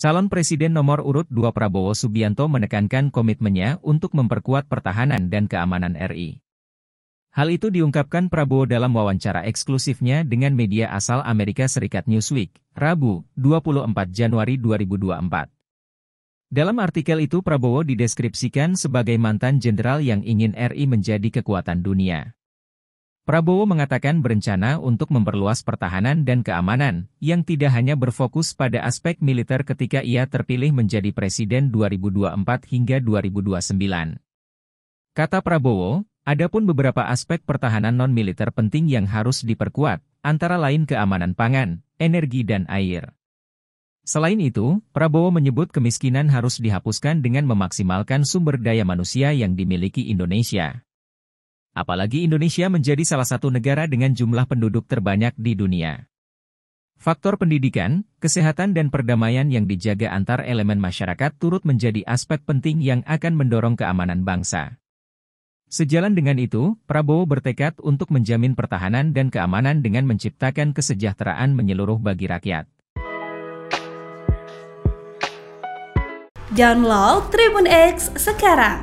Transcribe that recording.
Calon Presiden nomor urut 2 Prabowo Subianto menekankan komitmennya untuk memperkuat pertahanan dan keamanan RI. Hal itu diungkapkan Prabowo dalam wawancara eksklusifnya dengan media asal Amerika Serikat Newsweek, Rabu, 24 Januari 2024. Dalam artikel itu Prabowo dideskripsikan sebagai mantan jenderal yang ingin RI menjadi kekuatan dunia. Prabowo mengatakan berencana untuk memperluas pertahanan dan keamanan, yang tidak hanya berfokus pada aspek militer ketika ia terpilih menjadi presiden 2024 hingga 2029. Kata Prabowo, ada pun beberapa aspek pertahanan non-militer penting yang harus diperkuat, antara lain keamanan pangan, energi dan air. Selain itu, Prabowo menyebut kemiskinan harus dihapuskan dengan memaksimalkan sumber daya manusia yang dimiliki Indonesia. Apalagi Indonesia menjadi salah satu negara dengan jumlah penduduk terbanyak di dunia. Faktor pendidikan, kesehatan dan perdamaian yang dijaga antar elemen masyarakat turut menjadi aspek penting yang akan mendorong keamanan bangsa. Sejalan dengan itu, Prabowo bertekad untuk menjamin pertahanan dan keamanan dengan menciptakan kesejahteraan menyeluruh bagi rakyat. Download Tribun X sekarang